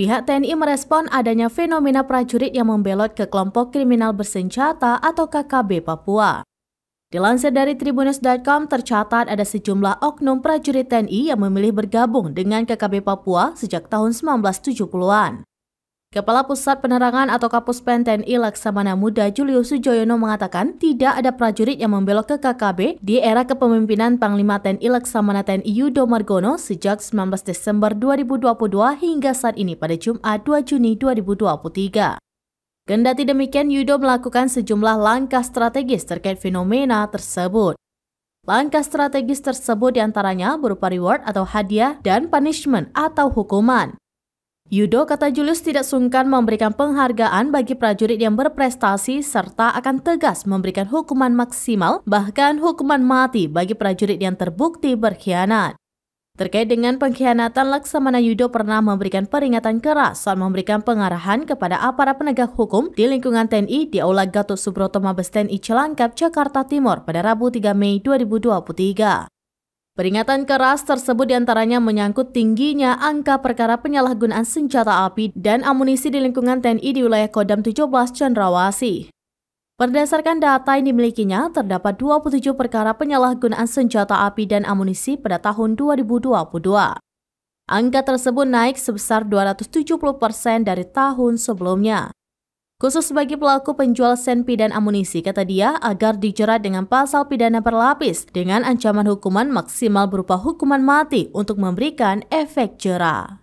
Pihak TNI merespon adanya fenomena prajurit yang membelot ke kelompok kriminal bersenjata atau KKB Papua. Dilansir dari Tribunus.com, tercatat ada sejumlah oknum prajurit TNI yang memilih bergabung dengan KKB Papua sejak tahun 1970-an. Kepala Pusat Penerangan atau Kapus Pen TNI Laksamana Muda Julius Sujoyono mengatakan tidak ada prajurit yang membelok ke KKB di era kepemimpinan Panglima TNI Laksamana TNI Yudo Margono sejak 19 Desember 2022 hingga saat ini pada Jumat 2 Juni 2023. Kendati demikian, Yudo melakukan sejumlah langkah strategis terkait fenomena tersebut. Langkah strategis tersebut diantaranya berupa reward atau hadiah dan punishment atau hukuman. Yudo kata Julius tidak sungkan memberikan penghargaan bagi prajurit yang berprestasi serta akan tegas memberikan hukuman maksimal bahkan hukuman mati bagi prajurit yang terbukti berkhianat. Terkait dengan pengkhianatan, Laksamana Yudo pernah memberikan peringatan keras saat memberikan pengarahan kepada aparat penegak hukum di lingkungan TNI di Aula Gatot Subroto Mabes TNI Cilangkap, Jakarta Timur pada Rabu 3 Mei 2023. Peringatan keras tersebut diantaranya menyangkut tingginya angka perkara penyalahgunaan senjata api dan amunisi di lingkungan TNI di wilayah Kodam 17 Cendrawasi. Berdasarkan data yang dimilikinya, terdapat 27 perkara penyalahgunaan senjata api dan amunisi pada tahun 2022. Angka tersebut naik sebesar 270 persen dari tahun sebelumnya khusus bagi pelaku penjual senpi dan amunisi, kata dia, agar dijerat dengan pasal pidana berlapis dengan ancaman hukuman maksimal berupa hukuman mati untuk memberikan efek jerah.